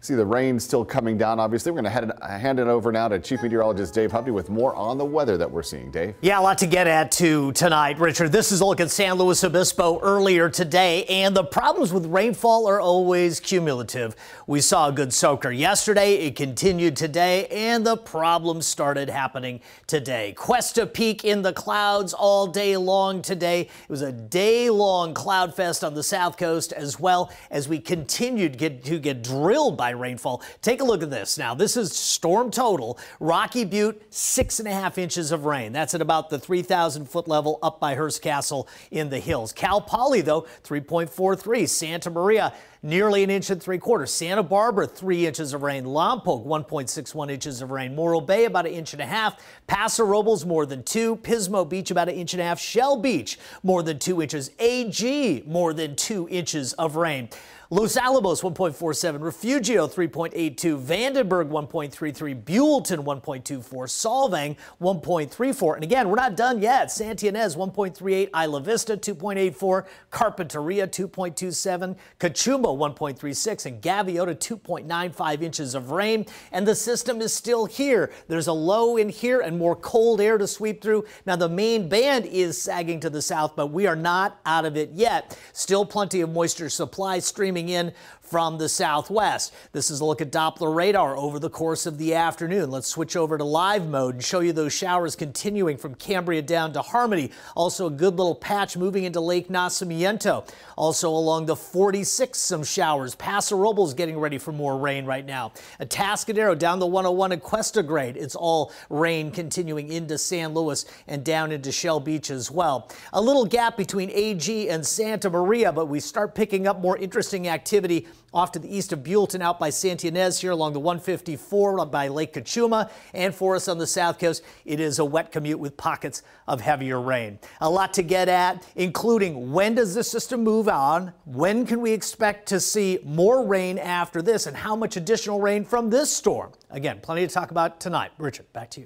See the rain still coming down, obviously. We're going to hand it over now to Chief Meteorologist Dave Huffy with more on the weather that we're seeing, Dave. Yeah, a lot to get at to tonight, Richard. This is a look at San Luis Obispo earlier today, and the problems with rainfall are always cumulative. We saw a good soaker yesterday, it continued today, and the problems started happening today. Cuesta Peak in the clouds all day long today. It was a day-long cloud fest on the south coast, as well as we continued get, to get drilled by rainfall. Take a look at this. Now, this is storm total. Rocky Butte, six and a half inches of rain. That's at about the 3,000 foot level up by Hearst Castle in the hills. Cal Poly, though, 3.43. Santa Maria, nearly an inch and three quarters. Santa Barbara, three inches of rain. Lompoc, 1.61 inches of rain. Morro Bay, about an inch and a half. Paso Robles, more than two. Pismo Beach, about an inch and a half. Shell Beach, more than two inches. AG, more than two inches of rain. Los Alamos 1.47, Refugio 3.82, Vandenberg 1.33, Buellton 1.24, Solvang 1.34. And again, we're not done yet. Santa 1.38, Isla Vista 2.84, Carpinteria 2.27, Cachumbo 1.36 and Gaviota 2.95 inches of rain. And the system is still here. There's a low in here and more cold air to sweep through. Now the main band is sagging to the south, but we are not out of it yet. Still plenty of moisture supply streaming in from the southwest. This is a look at Doppler radar over the course of the afternoon. Let's switch over to live mode and show you those showers continuing from Cambria down to Harmony. Also a good little patch moving into Lake Nacimiento. Also along the 46, some showers. Paso Robles getting ready for more rain right now. Atascadero down the 101 at Cuesta Grade. It's all rain continuing into San Luis and down into Shell Beach as well. A little gap between AG and Santa Maria, but we start picking up more interesting activity off to the east of Buellton out by Santa Ynez here along the 154 by Lake Kachuma and for us on the south coast. It is a wet commute with pockets of heavier rain. A lot to get at, including when does the system move on? When can we expect to see more rain after this and how much additional rain from this storm. Again, plenty to talk about tonight. Richard, back to you.